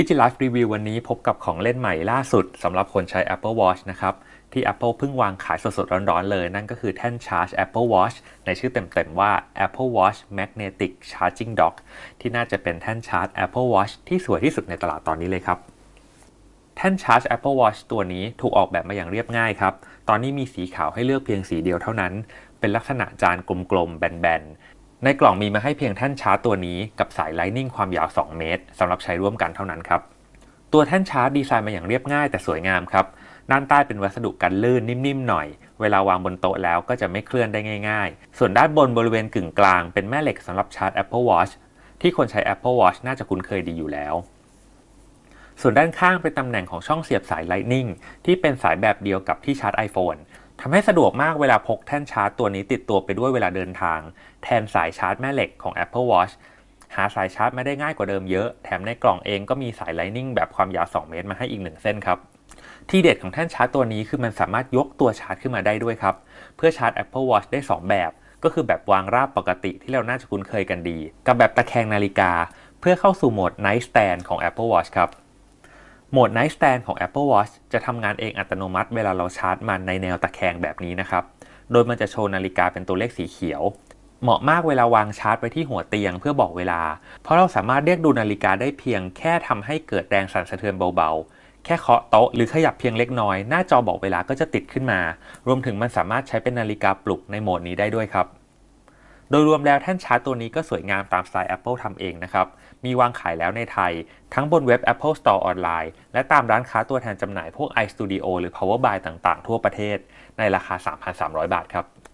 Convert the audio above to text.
ดิจิ l i ฟ e รีวิววันนี้พบกับของเล่นใหม่ล่าสุดสำหรับคนใช้ Apple Watch นะครับ ที่ Apple เพิ่งวางขายสดๆร้อนๆ เลยนั่นก็คือแท่นชาร์จ Apple Watch ในชื่อเต็มๆว่า Apple Watch Magnetic Charging Dock ที่น่าจะเป็นแท่นชาร์จ Apple Watch ที่สวยที่สุดในตลาดตอนนี้เลยครับ แท่นชาร์จ Apple Watch ตัวนี้ถูกออกแบบมาอย่างเรียบง่ายครับ ตอนนี้มีสีขาวให้เลือกเพียงสีเดียวเท่านั้น เป็นลักษณะจานกลมๆแบนๆในกล่องมีมาให้เพียงแท่นชาร์จตัวนี้กับสายไลนิ่งความยาว 2 เมตรสำหรับใช้ร่วมกันเท่านั้นครับ ตัวแท่นชาร์จดีไซน์มาอย่างเรียบง่ายแต่สวยงามครับด้านใต้เป็นวัสดุกันลื่นนิ่มๆหน่อย เวลาวางบนโต๊ะแล้วก็จะไม่เคลื่อนได้ง่ายๆ ส่วนด้านบนบริเวณกึ่งกลางเป็นแม่เหล็กสำหรับชาร์จ Apple Watch ที่คนใช้ Apple Watch น่าจะคุ้นเคยดีอยู่แล้ว ส่วนด้านข้างเป็นตำแหน่งของช่องเสียบสาย Lightning ที่เป็นสายแบบเดียวกับที่ชาร์จ iPhone ทำให้สะดวกมากเวลาพกแท่นชาร์จตัวนี้ติดตัวไปด้วยเวลาเดินทาง แทนสายชาร์จแม่เหล็กของ Apple Watch หาสายชาร์จไม่ได้ง่ายกว่าเดิมเยอะ แถมในกล่องเองก็มีสายไลนิ่งแบบความยาว 2 เมตรมาให้อีก 1 เส้นครับ ที่เด็ดของแท่นชาร์จตัวนี้คือมันสามารถยกตัวชาร์จขึ้นมาได้ด้วยครับเพื่อชาร์จ Apple Watch ได้ 2 แบบ ก็คือแบบวางราบปกติที่เราน่าจะคุ้นเคยกันดีกับแบบตะแคงนาฬิกา เพื่อเข้าสู่โหมด Night Stand ของ Apple Watch ครับโหมด Night Stand ของ Apple Watch จะทำงานเองอัตโนมัติเวลาเราชาร์จมันในแนวตะแคงแบบนี้นะครับ โดยมันจะโชว์นาฬิกาเป็นตัวเลขสีเขียว เหมาะมากเวลาวางชาร์จไว้ที่หัวเตียงเพื่อบอกเวลา เพราะเราสามารถเรียกดูนาฬิกาได้เพียงแค่ทำให้เกิดแรงสั่นสะเทือนเบาๆ แค่เคาะโต๊ะหรือขยับเพียงเล็กน้อยหน้าจอบอกเวลาก็จะติดขึ้นมา รวมถึงมันสามารถใช้เป็นนาฬิกาปลุกในโหมดนี้ได้ด้วยครับโดยรวมแล้วแท่นชาร์จตัวนี้ก็สวยงามตามสไตล์ Apple ทำเองนะครับ มีวางขายแล้วในไทย ทั้งบนเว็บ Apple Store ออนไลน์และตามร้านค้าตัวแทนจำหน่ายพวก iStudio หรือ Power Buy ต่าง ๆทั่วประเทศ ในราคา 3,300 บาทครับ